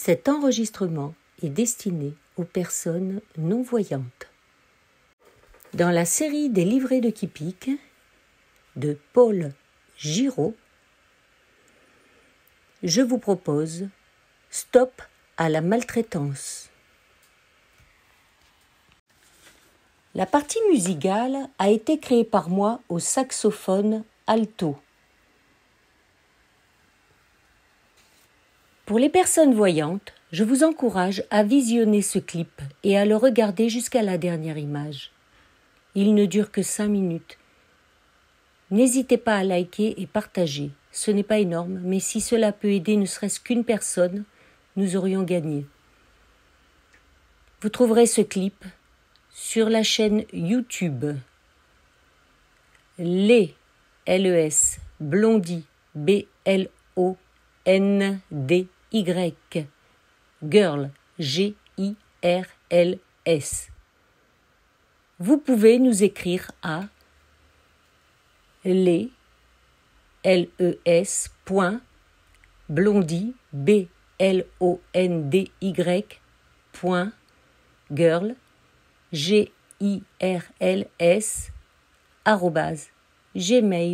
Cet enregistrement est destiné aux personnes non-voyantes. Dans la série des livrets de Kipik de Paul Giraud, je vous propose Stop à la maltraitance. La partie musicale a été créée par moi au saxophone alto Pour les personnes voyantes, je vous encourage à visionner ce clip et à le regarder jusqu'à la dernière image. Il ne dure que cinq minutes. N'hésitez pas à liker et partager. Ce n'est pas énorme, mais si cela peut aider ne serait-ce qu'une personne, nous aurions gagné. Vous trouverez ce clip sur la chaîne YouTube. Les LES Blondie B L O N D y, Girl, G-I-R-L-S. Vous pouvez nous écrire à les les point blondie b l o n d y girl g i r l s arrobase gmail.com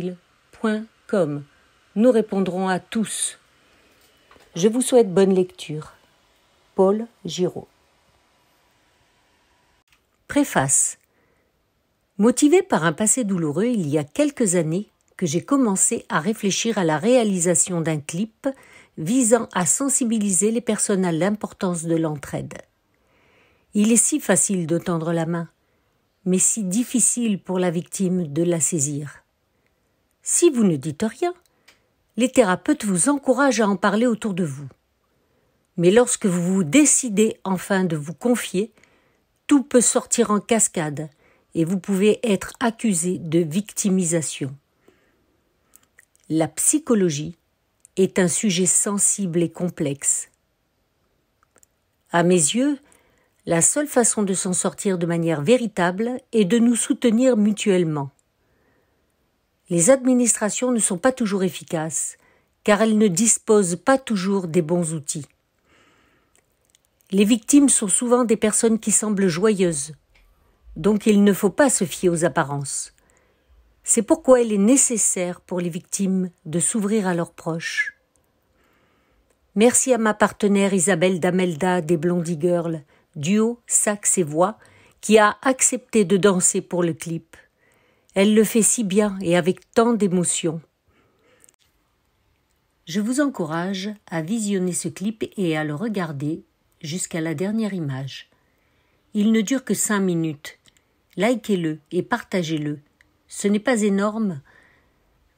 nous répondrons à tous je vous souhaite bonne lecture. Paul Giraud. Préface. Motivé par un passé douloureux, il y a quelques années que j'ai commencé à réfléchir à la réalisation d'un clip visant à sensibiliser les personnes à l'importance de l'entraide. Il est si facile de tendre la main, mais si difficile pour la victime de la saisir. Si vous ne dites rien, les thérapeutes vous encouragent à en parler autour de vous. Mais lorsque vous vous décidez enfin de vous confier, tout peut sortir en cascade et vous pouvez être accusé de victimisation. La psychologie est un sujet sensible et complexe. À mes yeux, la seule façon de s'en sortir de manière véritable est de nous soutenir mutuellement les administrations ne sont pas toujours efficaces, car elles ne disposent pas toujours des bons outils. Les victimes sont souvent des personnes qui semblent joyeuses, donc il ne faut pas se fier aux apparences. C'est pourquoi il est nécessaire pour les victimes de s'ouvrir à leurs proches. Merci à ma partenaire Isabelle Damelda des Blondie Girls, duo, sax et voix, qui a accepté de danser pour le clip. Elle le fait si bien et avec tant d'émotion. Je vous encourage à visionner ce clip et à le regarder jusqu'à la dernière image. Il ne dure que cinq minutes. Likez-le et partagez-le. Ce n'est pas énorme,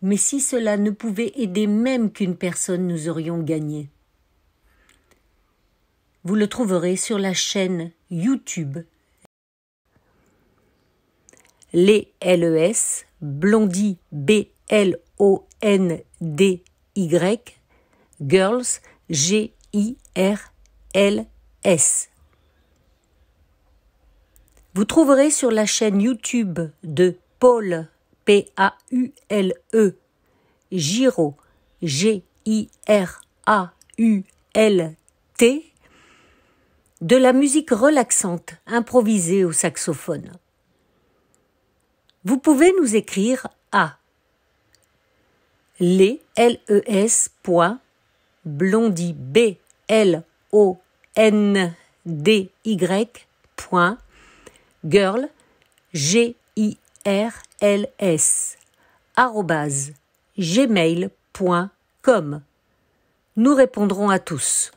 mais si cela ne pouvait aider même qu'une personne, nous aurions gagné. Vous le trouverez sur la chaîne YouTube les LES, Blondie B-L-O-N-D-Y, Girls G-I-R-L-S. Vous trouverez sur la chaîne YouTube de Paul P-A-U-L-E Giro G-I-R-A-U-L-T de la musique relaxante improvisée au saxophone. Vous pouvez nous écrire à les les point blondie b l o n d y point girl g i r l s com. Nous répondrons à tous.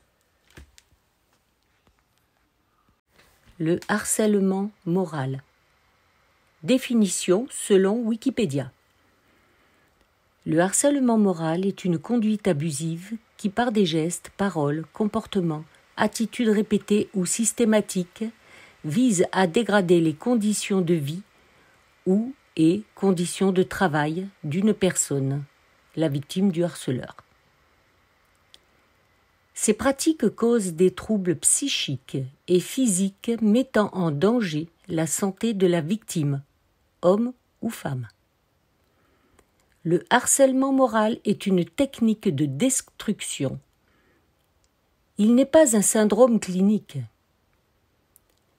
Le harcèlement moral. Définition selon Wikipédia. Le harcèlement moral est une conduite abusive qui par des gestes, paroles, comportements, attitudes répétées ou systématiques vise à dégrader les conditions de vie ou et conditions de travail d'une personne, la victime du harceleur. Ces pratiques causent des troubles psychiques et physiques mettant en danger la santé de la victime, homme ou femme. Le harcèlement moral est une technique de destruction. Il n'est pas un syndrome clinique.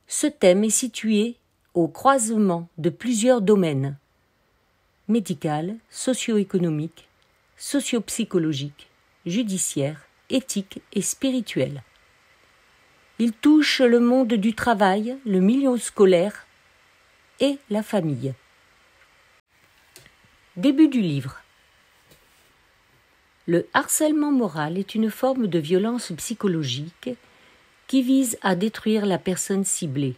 Ce thème est situé au croisement de plusieurs domaines médical, socio-économique, socio-psychologique, judiciaire, éthique et spirituel. Il touche le monde du travail, le milieu scolaire, et la famille. Début du livre. Le harcèlement moral est une forme de violence psychologique qui vise à détruire la personne ciblée.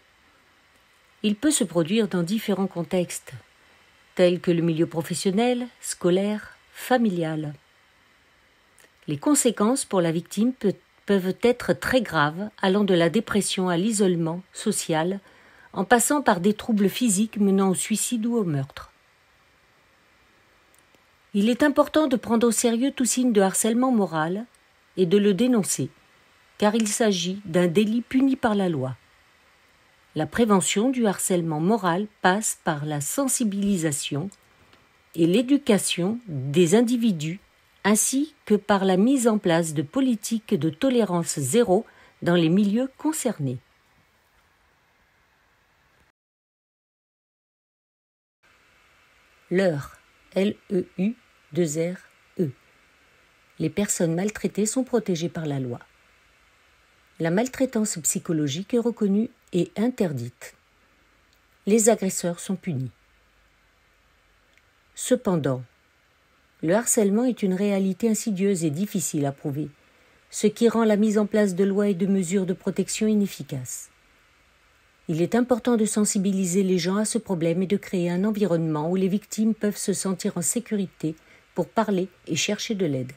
Il peut se produire dans différents contextes, tels que le milieu professionnel, scolaire, familial. Les conséquences pour la victime peuvent être très graves, allant de la dépression à l'isolement social, en passant par des troubles physiques menant au suicide ou au meurtre. Il est important de prendre au sérieux tout signe de harcèlement moral et de le dénoncer, car il s'agit d'un délit puni par la loi. La prévention du harcèlement moral passe par la sensibilisation et l'éducation des individus ainsi que par la mise en place de politiques de tolérance zéro dans les milieux concernés. L-E-U, 2-R-E. Les personnes maltraitées sont protégées par la loi. La maltraitance psychologique est reconnue et interdite. Les agresseurs sont punis. Cependant, le harcèlement est une réalité insidieuse et difficile à prouver, ce qui rend la mise en place de lois et de mesures de protection inefficaces. Il est important de sensibiliser les gens à ce problème et de créer un environnement où les victimes peuvent se sentir en sécurité pour parler et chercher de l'aide.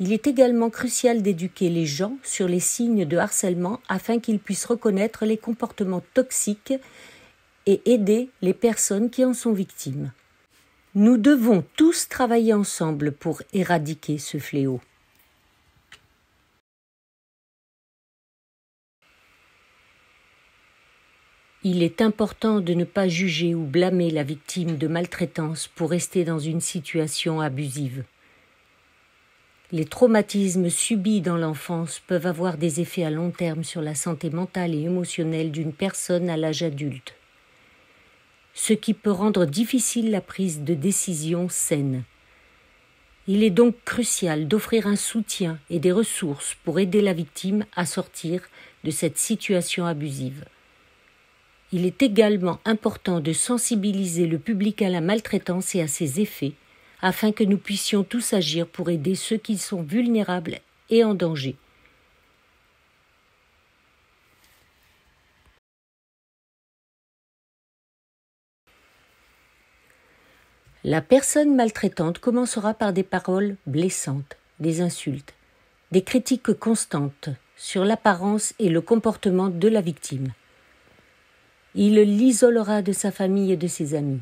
Il est également crucial d'éduquer les gens sur les signes de harcèlement afin qu'ils puissent reconnaître les comportements toxiques et aider les personnes qui en sont victimes. Nous devons tous travailler ensemble pour éradiquer ce fléau. Il est important de ne pas juger ou blâmer la victime de maltraitance pour rester dans une situation abusive. Les traumatismes subis dans l'enfance peuvent avoir des effets à long terme sur la santé mentale et émotionnelle d'une personne à l'âge adulte, ce qui peut rendre difficile la prise de décisions saines. Il est donc crucial d'offrir un soutien et des ressources pour aider la victime à sortir de cette situation abusive il est également important de sensibiliser le public à la maltraitance et à ses effets, afin que nous puissions tous agir pour aider ceux qui sont vulnérables et en danger. La personne maltraitante commencera par des paroles blessantes, des insultes, des critiques constantes sur l'apparence et le comportement de la victime. Il l'isolera de sa famille et de ses amis.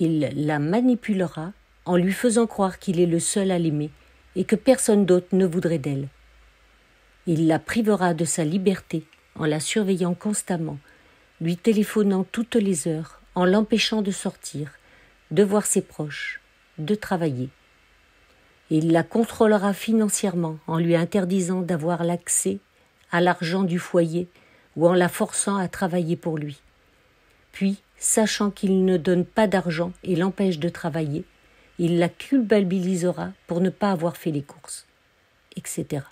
Il la manipulera en lui faisant croire qu'il est le seul à l'aimer et que personne d'autre ne voudrait d'elle. Il la privera de sa liberté en la surveillant constamment, lui téléphonant toutes les heures, en l'empêchant de sortir, de voir ses proches, de travailler. Il la contrôlera financièrement en lui interdisant d'avoir l'accès à l'argent du foyer ou en la forçant à travailler pour lui. Puis, sachant qu'il ne donne pas d'argent et l'empêche de travailler, il la culpabilisera pour ne pas avoir fait les courses, etc.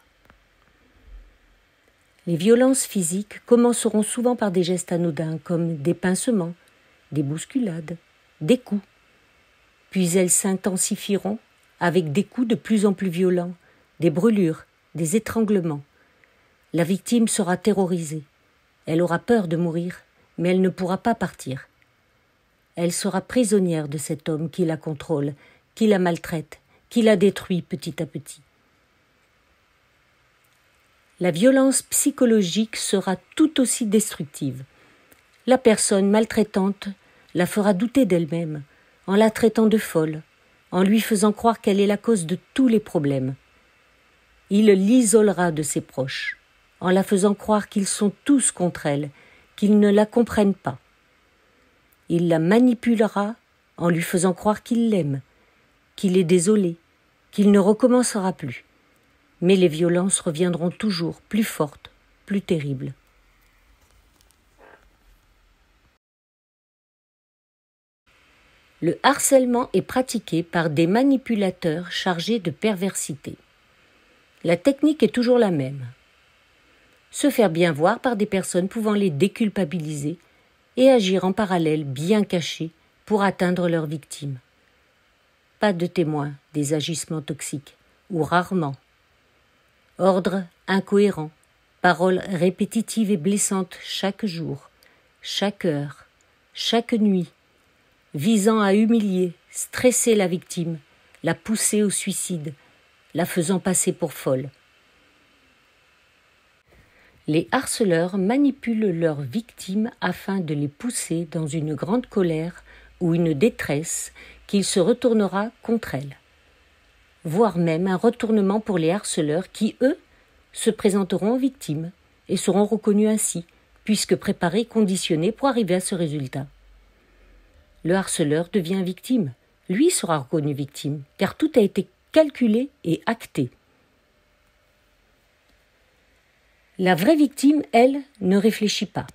Les violences physiques commenceront souvent par des gestes anodins comme des pincements, des bousculades, des coups. Puis elles s'intensifieront avec des coups de plus en plus violents, des brûlures, des étranglements. La victime sera terrorisée, elle aura peur de mourir, mais elle ne pourra pas partir. Elle sera prisonnière de cet homme qui la contrôle, qui la maltraite, qui la détruit petit à petit. La violence psychologique sera tout aussi destructive. La personne maltraitante la fera douter d'elle-même, en la traitant de folle, en lui faisant croire qu'elle est la cause de tous les problèmes. Il l'isolera de ses proches en la faisant croire qu'ils sont tous contre elle, qu'ils ne la comprennent pas. Il la manipulera en lui faisant croire qu'il l'aime, qu'il est désolé, qu'il ne recommencera plus. Mais les violences reviendront toujours plus fortes, plus terribles. Le harcèlement est pratiqué par des manipulateurs chargés de perversité. La technique est toujours la même se faire bien voir par des personnes pouvant les déculpabiliser et agir en parallèle bien caché pour atteindre leurs victimes. Pas de témoins des agissements toxiques, ou rarement. Ordre incohérent, paroles répétitives et blessantes chaque jour, chaque heure, chaque nuit, visant à humilier, stresser la victime, la pousser au suicide, la faisant passer pour folle les harceleurs manipulent leurs victimes afin de les pousser dans une grande colère ou une détresse qu'il se retournera contre elles. Voire même un retournement pour les harceleurs qui, eux, se présenteront victimes et seront reconnus ainsi, puisque préparés, conditionnés pour arriver à ce résultat. Le harceleur devient victime, lui sera reconnu victime, car tout a été calculé et acté. La vraie victime, elle, ne réfléchit pas.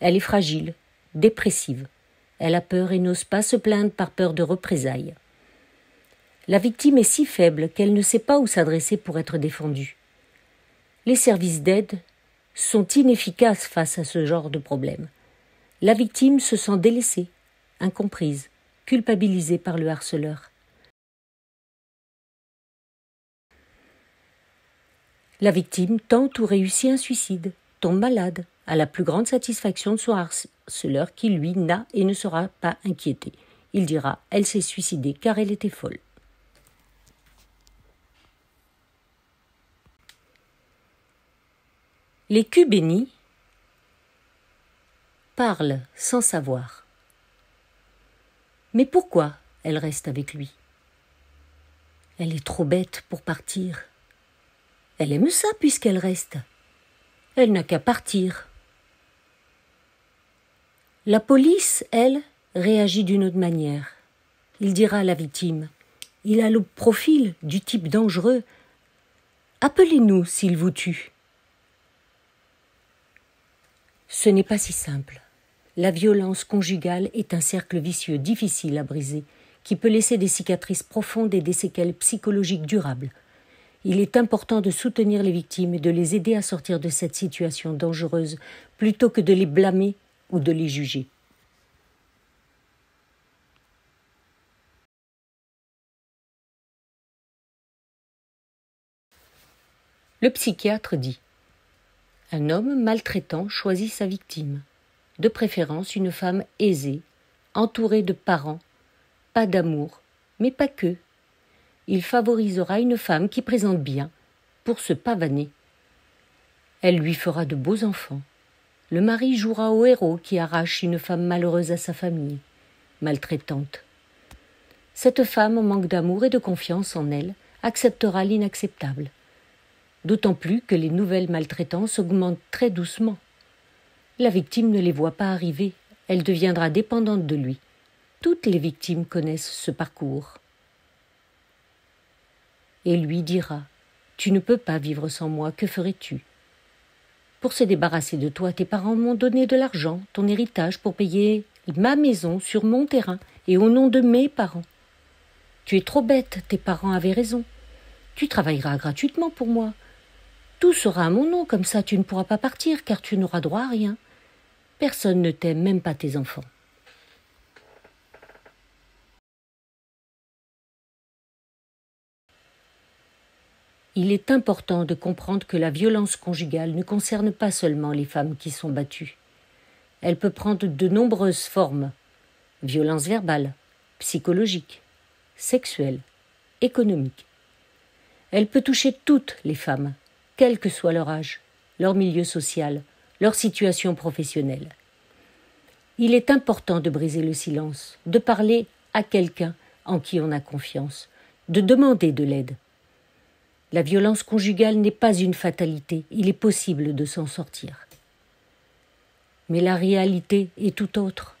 Elle est fragile, dépressive. Elle a peur et n'ose pas se plaindre par peur de représailles. La victime est si faible qu'elle ne sait pas où s'adresser pour être défendue. Les services d'aide sont inefficaces face à ce genre de problème. La victime se sent délaissée, incomprise, culpabilisée par le harceleur. La victime tente ou réussit un suicide, tombe malade, à la plus grande satisfaction de son harceleur qui, lui, n'a et ne sera pas inquiété. Il dira Elle s'est suicidée car elle était folle. Les Cubénis parlent sans savoir. Mais pourquoi elle reste avec lui Elle est trop bête pour partir. Elle aime ça puisqu'elle reste. Elle n'a qu'à partir. La police, elle, réagit d'une autre manière. Il dira à la victime Il a le profil du type dangereux. Appelez-nous s'il vous tue. Ce n'est pas si simple. La violence conjugale est un cercle vicieux difficile à briser qui peut laisser des cicatrices profondes et des séquelles psychologiques durables, il est important de soutenir les victimes et de les aider à sortir de cette situation dangereuse plutôt que de les blâmer ou de les juger. Le psychiatre dit Un homme maltraitant choisit sa victime, de préférence une femme aisée, entourée de parents, pas d'amour, mais pas que, il favorisera une femme qui présente bien, pour se pavaner. Elle lui fera de beaux enfants. Le mari jouera au héros qui arrache une femme malheureuse à sa famille, maltraitante. Cette femme, en manque d'amour et de confiance en elle, acceptera l'inacceptable. D'autant plus que les nouvelles maltraitances augmentent très doucement. La victime ne les voit pas arriver, elle deviendra dépendante de lui. Toutes les victimes connaissent ce parcours et lui dira Tu ne peux pas vivre sans moi, que ferais-tu Pour se débarrasser de toi, tes parents m'ont donné de l'argent, ton héritage, pour payer ma maison sur mon terrain et au nom de mes parents. Tu es trop bête, tes parents avaient raison. Tu travailleras gratuitement pour moi. Tout sera à mon nom, comme ça tu ne pourras pas partir, car tu n'auras droit à rien. Personne ne t'aime, même pas tes enfants. Il est important de comprendre que la violence conjugale ne concerne pas seulement les femmes qui sont battues. Elle peut prendre de nombreuses formes violence verbale, psychologique, sexuelle, économique. Elle peut toucher toutes les femmes, quel que soit leur âge, leur milieu social, leur situation professionnelle. Il est important de briser le silence, de parler à quelqu'un en qui on a confiance, de demander de l'aide. La violence conjugale n'est pas une fatalité, il est possible de s'en sortir. Mais la réalité est tout autre.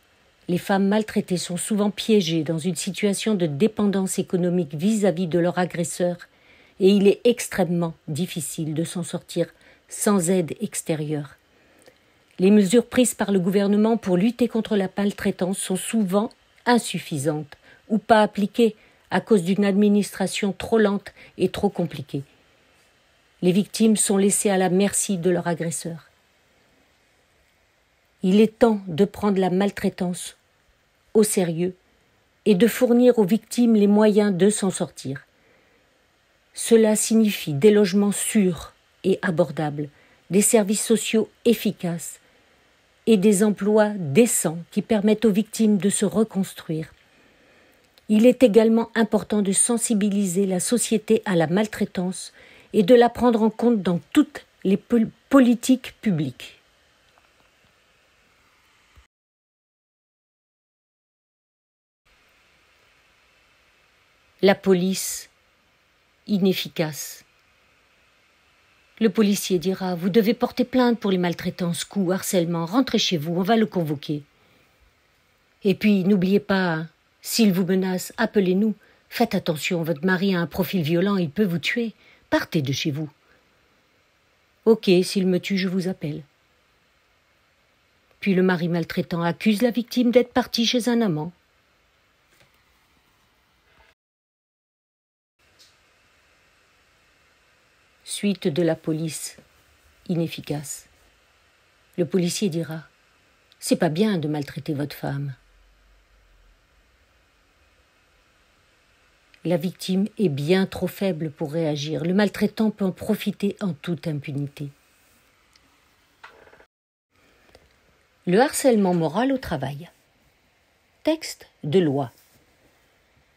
Les femmes maltraitées sont souvent piégées dans une situation de dépendance économique vis-à-vis de leur agresseur, et il est extrêmement difficile de s'en sortir sans aide extérieure. Les mesures prises par le gouvernement pour lutter contre la maltraitance sont souvent insuffisantes ou pas appliquées à cause d'une administration trop lente et trop compliquée. Les victimes sont laissées à la merci de leur agresseur. Il est temps de prendre la maltraitance au sérieux et de fournir aux victimes les moyens de s'en sortir. Cela signifie des logements sûrs et abordables, des services sociaux efficaces et des emplois décents qui permettent aux victimes de se reconstruire il est également important de sensibiliser la société à la maltraitance et de la prendre en compte dans toutes les politiques publiques. La police inefficace. Le policier dira Vous devez porter plainte pour les maltraitances, coups, harcèlement, rentrez chez vous, on va le convoquer. Et puis n'oubliez pas hein, s'il vous menace, appelez-nous. Faites attention, votre mari a un profil violent, il peut vous tuer. Partez de chez vous. Ok, s'il me tue, je vous appelle. Puis le mari maltraitant accuse la victime d'être partie chez un amant. Suite de la police inefficace. Le policier dira C'est pas bien de maltraiter votre femme. La victime est bien trop faible pour réagir. Le maltraitant peut en profiter en toute impunité. Le harcèlement moral au travail. Texte de loi.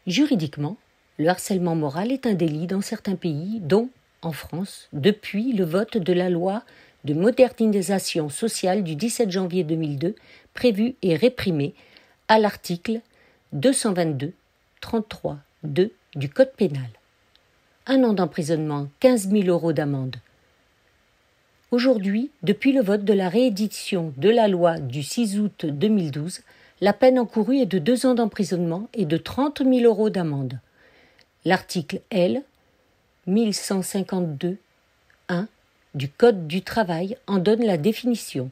Juridiquement, le harcèlement moral est un délit dans certains pays, dont en France, depuis le vote de la loi de modernisation sociale du 17 janvier 2002, prévue et réprimée à l'article 222 33 du Code pénal. Un an d'emprisonnement, 15 000 euros d'amende. Aujourd'hui, depuis le vote de la réédition de la loi du 6 août 2012, la peine encourue est de deux ans d'emprisonnement et de 30 000 euros d'amende. L'article L. 1152.1 du Code du travail en donne la définition.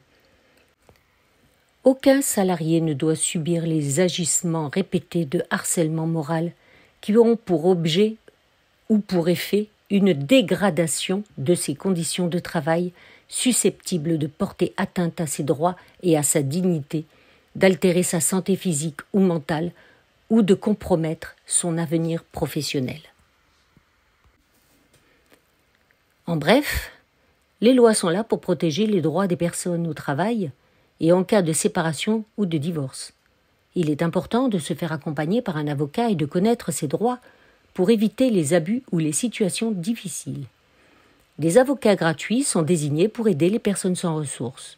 Aucun salarié ne doit subir les agissements répétés de harcèlement moral qui ont pour objet ou pour effet une dégradation de ses conditions de travail susceptibles de porter atteinte à ses droits et à sa dignité, d'altérer sa santé physique ou mentale, ou de compromettre son avenir professionnel. En bref, les lois sont là pour protéger les droits des personnes au travail et en cas de séparation ou de divorce. Il est important de se faire accompagner par un avocat et de connaître ses droits pour éviter les abus ou les situations difficiles. Des avocats gratuits sont désignés pour aider les personnes sans ressources.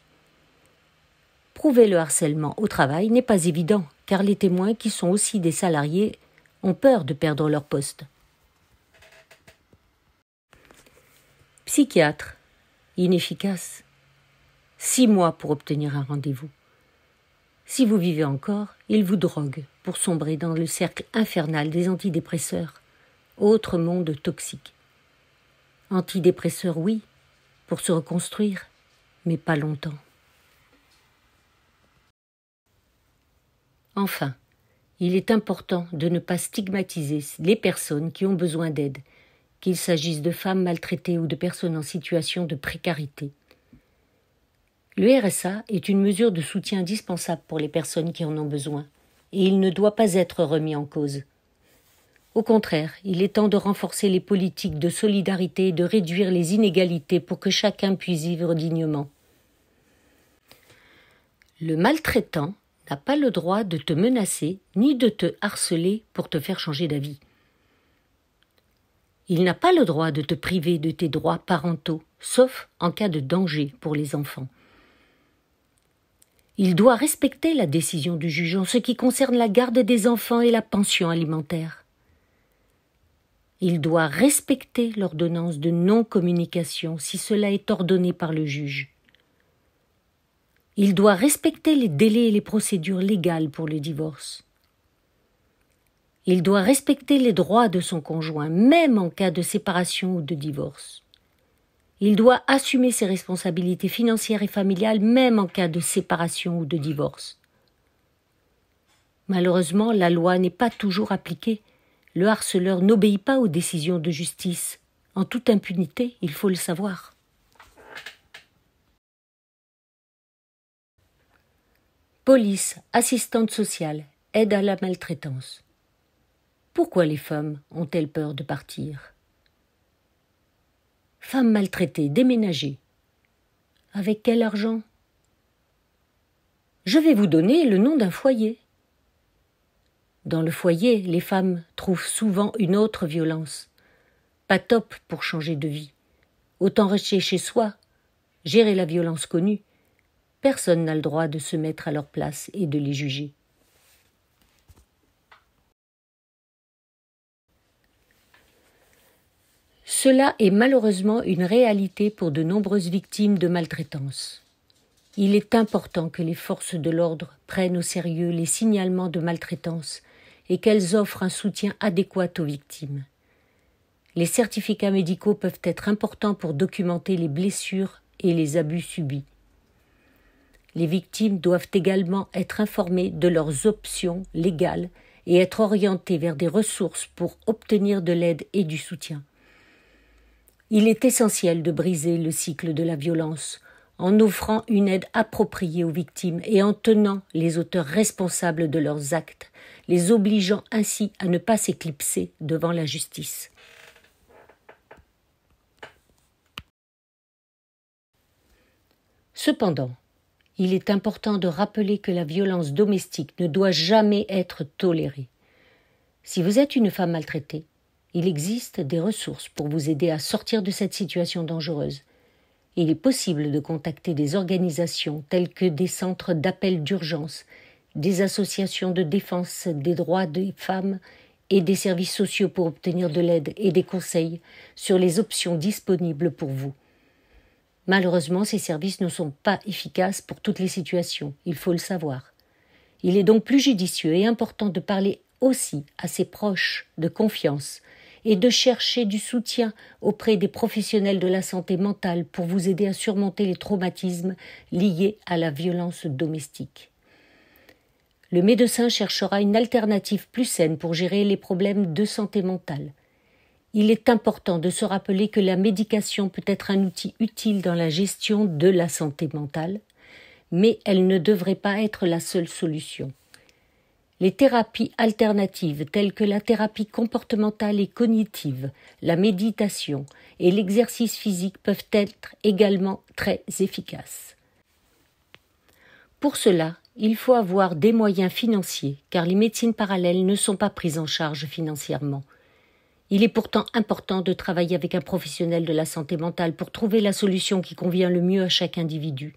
Prouver le harcèlement au travail n'est pas évident, car les témoins, qui sont aussi des salariés, ont peur de perdre leur poste. Psychiatre. Inefficace. Six mois pour obtenir un rendez-vous. Si vous vivez encore, il vous drogue pour sombrer dans le cercle infernal des antidépresseurs, autre monde toxique. Antidépresseurs, oui, pour se reconstruire, mais pas longtemps. Enfin, il est important de ne pas stigmatiser les personnes qui ont besoin d'aide, qu'il s'agisse de femmes maltraitées ou de personnes en situation de précarité. Le RSA est une mesure de soutien indispensable pour les personnes qui en ont besoin, et il ne doit pas être remis en cause. Au contraire, il est temps de renforcer les politiques de solidarité et de réduire les inégalités pour que chacun puisse vivre dignement. Le maltraitant n'a pas le droit de te menacer ni de te harceler pour te faire changer d'avis. Il n'a pas le droit de te priver de tes droits parentaux, sauf en cas de danger pour les enfants. Il doit respecter la décision du juge en ce qui concerne la garde des enfants et la pension alimentaire. Il doit respecter l'ordonnance de non-communication si cela est ordonné par le juge. Il doit respecter les délais et les procédures légales pour le divorce. Il doit respecter les droits de son conjoint, même en cas de séparation ou de divorce. Il doit assumer ses responsabilités financières et familiales même en cas de séparation ou de divorce. Malheureusement, la loi n'est pas toujours appliquée. Le harceleur n'obéit pas aux décisions de justice. En toute impunité, il faut le savoir. Police, assistante sociale, aide à la maltraitance. Pourquoi les femmes ont-elles peur de partir Femme maltraitées, déménagées, Avec quel argent Je vais vous donner le nom d'un foyer. Dans le foyer, les femmes trouvent souvent une autre violence. Pas top pour changer de vie. Autant rester chez soi, gérer la violence connue. Personne n'a le droit de se mettre à leur place et de les juger. Cela est malheureusement une réalité pour de nombreuses victimes de maltraitance. Il est important que les forces de l'ordre prennent au sérieux les signalements de maltraitance et qu'elles offrent un soutien adéquat aux victimes. Les certificats médicaux peuvent être importants pour documenter les blessures et les abus subis. Les victimes doivent également être informées de leurs options légales et être orientées vers des ressources pour obtenir de l'aide et du soutien. Il est essentiel de briser le cycle de la violence en offrant une aide appropriée aux victimes et en tenant les auteurs responsables de leurs actes, les obligeant ainsi à ne pas s'éclipser devant la justice. Cependant, il est important de rappeler que la violence domestique ne doit jamais être tolérée. Si vous êtes une femme maltraitée, il existe des ressources pour vous aider à sortir de cette situation dangereuse. Il est possible de contacter des organisations telles que des centres d'appel d'urgence, des associations de défense des droits des femmes et des services sociaux pour obtenir de l'aide et des conseils sur les options disponibles pour vous. Malheureusement, ces services ne sont pas efficaces pour toutes les situations, il faut le savoir. Il est donc plus judicieux et important de parler aussi à ses proches de confiance et de chercher du soutien auprès des professionnels de la santé mentale pour vous aider à surmonter les traumatismes liés à la violence domestique. Le médecin cherchera une alternative plus saine pour gérer les problèmes de santé mentale. Il est important de se rappeler que la médication peut être un outil utile dans la gestion de la santé mentale, mais elle ne devrait pas être la seule solution. Les thérapies alternatives telles que la thérapie comportementale et cognitive, la méditation et l'exercice physique peuvent être également très efficaces. Pour cela, il faut avoir des moyens financiers car les médecines parallèles ne sont pas prises en charge financièrement. Il est pourtant important de travailler avec un professionnel de la santé mentale pour trouver la solution qui convient le mieux à chaque individu.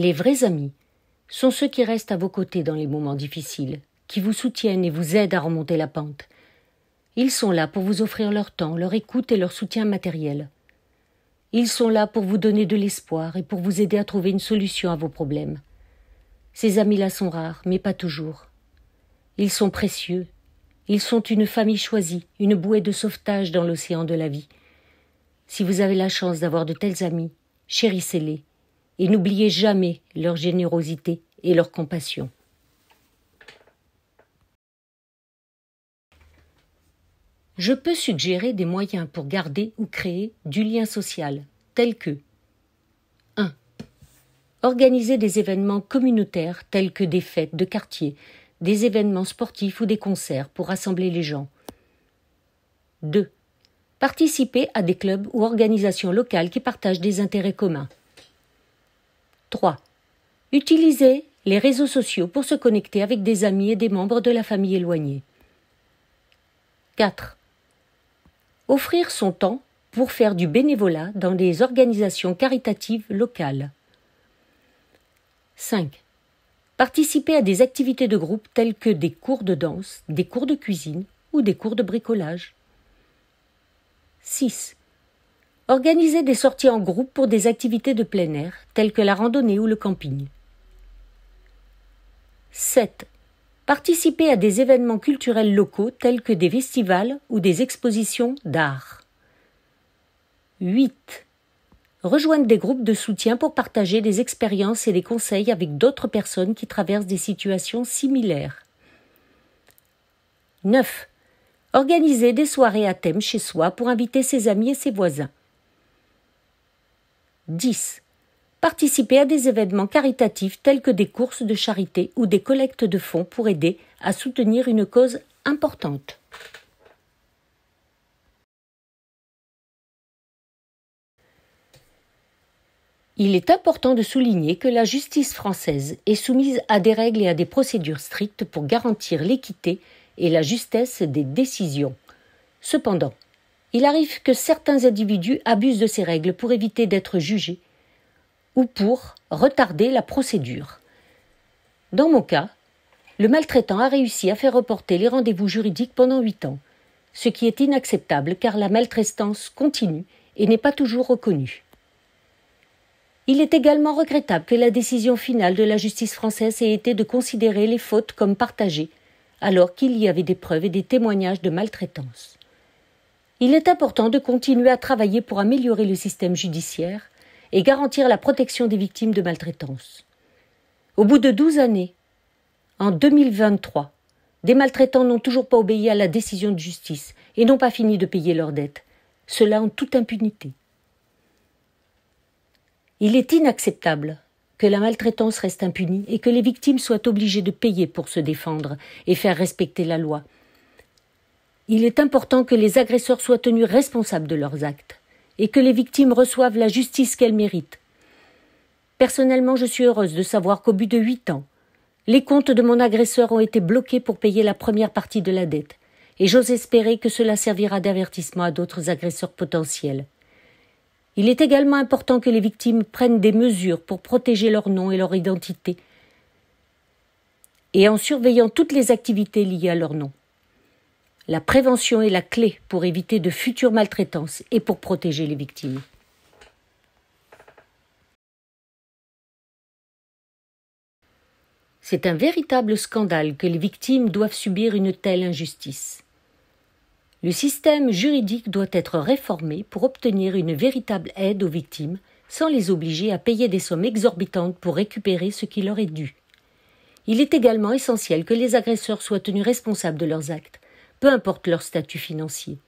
Les vrais amis sont ceux qui restent à vos côtés dans les moments difficiles, qui vous soutiennent et vous aident à remonter la pente. Ils sont là pour vous offrir leur temps, leur écoute et leur soutien matériel. Ils sont là pour vous donner de l'espoir et pour vous aider à trouver une solution à vos problèmes. Ces amis-là sont rares, mais pas toujours. Ils sont précieux. Ils sont une famille choisie, une bouée de sauvetage dans l'océan de la vie. Si vous avez la chance d'avoir de tels amis, chérissez-les et n'oubliez jamais leur générosité et leur compassion. Je peux suggérer des moyens pour garder ou créer du lien social, tels que 1. Organiser des événements communautaires tels que des fêtes de quartier, des événements sportifs ou des concerts pour rassembler les gens. 2. Participer à des clubs ou organisations locales qui partagent des intérêts communs. 3. Utiliser les réseaux sociaux pour se connecter avec des amis et des membres de la famille éloignée. 4. Offrir son temps pour faire du bénévolat dans des organisations caritatives locales. 5. Participer à des activités de groupe telles que des cours de danse, des cours de cuisine ou des cours de bricolage. 6 organiser des sorties en groupe pour des activités de plein air, telles que la randonnée ou le camping. 7. Participer à des événements culturels locaux tels que des festivals ou des expositions d'art. 8. Rejoindre des groupes de soutien pour partager des expériences et des conseils avec d'autres personnes qui traversent des situations similaires. 9. Organiser des soirées à thème chez soi pour inviter ses amis et ses voisins. 10. Participer à des événements caritatifs tels que des courses de charité ou des collectes de fonds pour aider à soutenir une cause importante. Il est important de souligner que la justice française est soumise à des règles et à des procédures strictes pour garantir l'équité et la justesse des décisions. Cependant, il arrive que certains individus abusent de ces règles pour éviter d'être jugés ou pour retarder la procédure. Dans mon cas, le maltraitant a réussi à faire reporter les rendez-vous juridiques pendant huit ans, ce qui est inacceptable car la maltraitance continue et n'est pas toujours reconnue. Il est également regrettable que la décision finale de la justice française ait été de considérer les fautes comme partagées, alors qu'il y avait des preuves et des témoignages de maltraitance il est important de continuer à travailler pour améliorer le système judiciaire et garantir la protection des victimes de maltraitance. Au bout de douze années, en 2023, des maltraitants n'ont toujours pas obéi à la décision de justice et n'ont pas fini de payer leurs dettes, cela en toute impunité. Il est inacceptable que la maltraitance reste impunie et que les victimes soient obligées de payer pour se défendre et faire respecter la loi, il est important que les agresseurs soient tenus responsables de leurs actes et que les victimes reçoivent la justice qu'elles méritent. Personnellement, je suis heureuse de savoir qu'au bout de huit ans, les comptes de mon agresseur ont été bloqués pour payer la première partie de la dette, et j'ose espérer que cela servira d'avertissement à d'autres agresseurs potentiels. Il est également important que les victimes prennent des mesures pour protéger leur nom et leur identité, et en surveillant toutes les activités liées à leur nom. La prévention est la clé pour éviter de futures maltraitances et pour protéger les victimes. C'est un véritable scandale que les victimes doivent subir une telle injustice. Le système juridique doit être réformé pour obtenir une véritable aide aux victimes sans les obliger à payer des sommes exorbitantes pour récupérer ce qui leur est dû. Il est également essentiel que les agresseurs soient tenus responsables de leurs actes peu importe leur statut financier.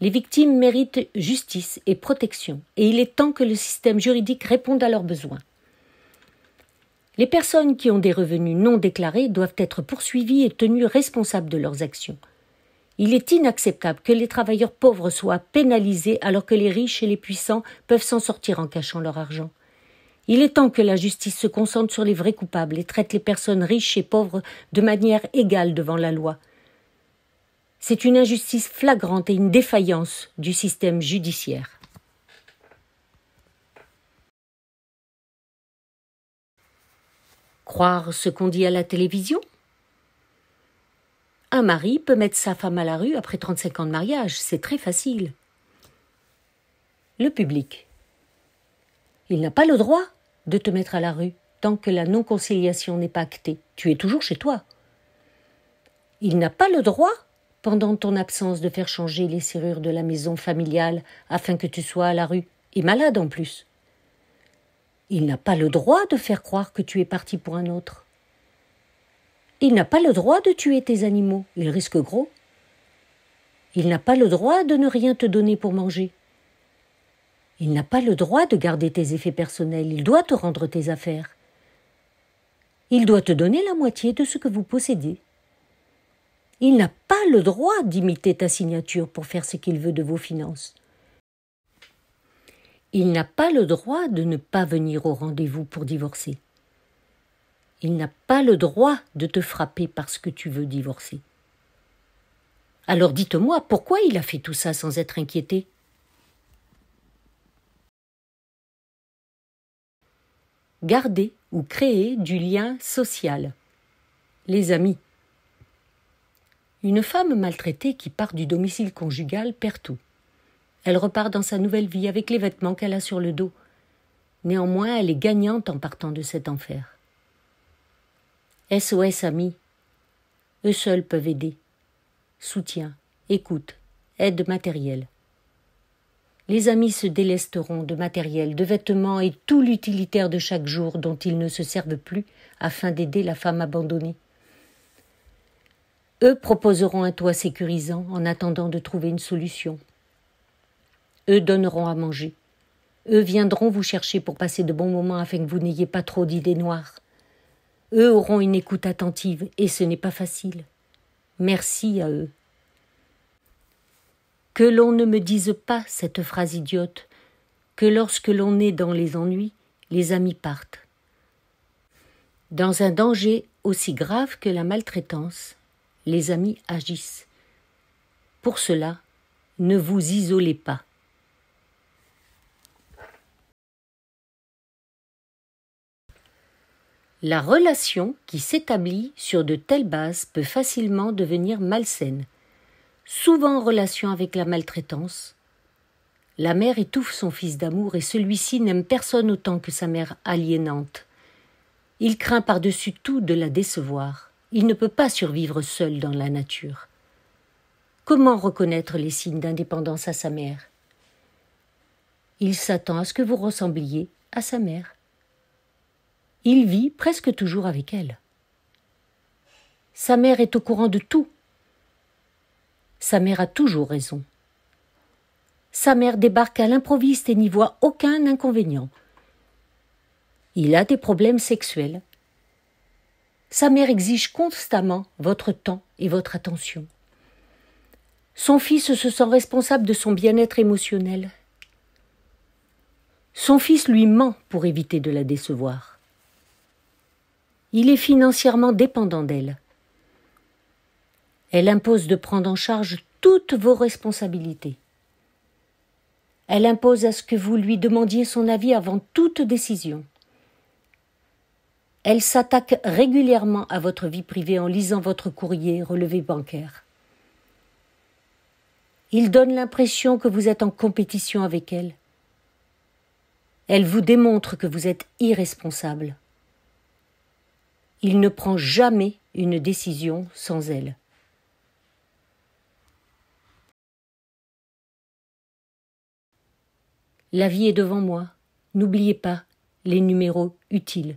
Les victimes méritent justice et protection, et il est temps que le système juridique réponde à leurs besoins. Les personnes qui ont des revenus non déclarés doivent être poursuivies et tenues responsables de leurs actions. Il est inacceptable que les travailleurs pauvres soient pénalisés alors que les riches et les puissants peuvent s'en sortir en cachant leur argent. Il est temps que la justice se concentre sur les vrais coupables et traite les personnes riches et pauvres de manière égale devant la loi. C'est une injustice flagrante et une défaillance du système judiciaire. Croire ce qu'on dit à la télévision Un mari peut mettre sa femme à la rue après 35 ans de mariage, c'est très facile. Le public. Il n'a pas le droit de te mettre à la rue tant que la non-conciliation n'est pas actée. Tu es toujours chez toi. Il n'a pas le droit pendant ton absence de faire changer les serrures de la maison familiale afin que tu sois à la rue, et malade en plus. Il n'a pas le droit de faire croire que tu es parti pour un autre. Il n'a pas le droit de tuer tes animaux, il risque gros. Il n'a pas le droit de ne rien te donner pour manger. Il n'a pas le droit de garder tes effets personnels, il doit te rendre tes affaires. Il doit te donner la moitié de ce que vous possédez. Il n'a pas le droit d'imiter ta signature pour faire ce qu'il veut de vos finances. Il n'a pas le droit de ne pas venir au rendez-vous pour divorcer. Il n'a pas le droit de te frapper parce que tu veux divorcer. Alors dites-moi, pourquoi il a fait tout ça sans être inquiété Garder ou créer du lien social. Les amis, une femme maltraitée qui part du domicile conjugal perd tout. Elle repart dans sa nouvelle vie avec les vêtements qu'elle a sur le dos. Néanmoins, elle est gagnante en partant de cet enfer. SOS amis. Eux seuls peuvent aider. Soutien, écoute, aide matérielle. Les amis se délesteront de matériel, de vêtements et tout l'utilitaire de chaque jour dont ils ne se servent plus afin d'aider la femme abandonnée. Eux proposeront un toit sécurisant en attendant de trouver une solution. Eux donneront à manger. Eux viendront vous chercher pour passer de bons moments afin que vous n'ayez pas trop d'idées noires. Eux auront une écoute attentive, et ce n'est pas facile. Merci à eux. Que l'on ne me dise pas cette phrase idiote, que lorsque l'on est dans les ennuis, les amis partent. Dans un danger aussi grave que la maltraitance, les amis agissent. Pour cela, ne vous isolez pas. La relation qui s'établit sur de telles bases peut facilement devenir malsaine, souvent en relation avec la maltraitance. La mère étouffe son fils d'amour et celui-ci n'aime personne autant que sa mère aliénante. Il craint par-dessus tout de la décevoir. Il ne peut pas survivre seul dans la nature. Comment reconnaître les signes d'indépendance à sa mère Il s'attend à ce que vous ressembliez à sa mère. Il vit presque toujours avec elle. Sa mère est au courant de tout. Sa mère a toujours raison. Sa mère débarque à l'improviste et n'y voit aucun inconvénient. Il a des problèmes sexuels sa mère exige constamment votre temps et votre attention. Son fils se sent responsable de son bien-être émotionnel. Son fils lui ment pour éviter de la décevoir. Il est financièrement dépendant d'elle. Elle impose de prendre en charge toutes vos responsabilités. Elle impose à ce que vous lui demandiez son avis avant toute décision. Elle s'attaque régulièrement à votre vie privée en lisant votre courrier relevé bancaire. Il donne l'impression que vous êtes en compétition avec elle. Elle vous démontre que vous êtes irresponsable. Il ne prend jamais une décision sans elle. La vie est devant moi. N'oubliez pas les numéros utiles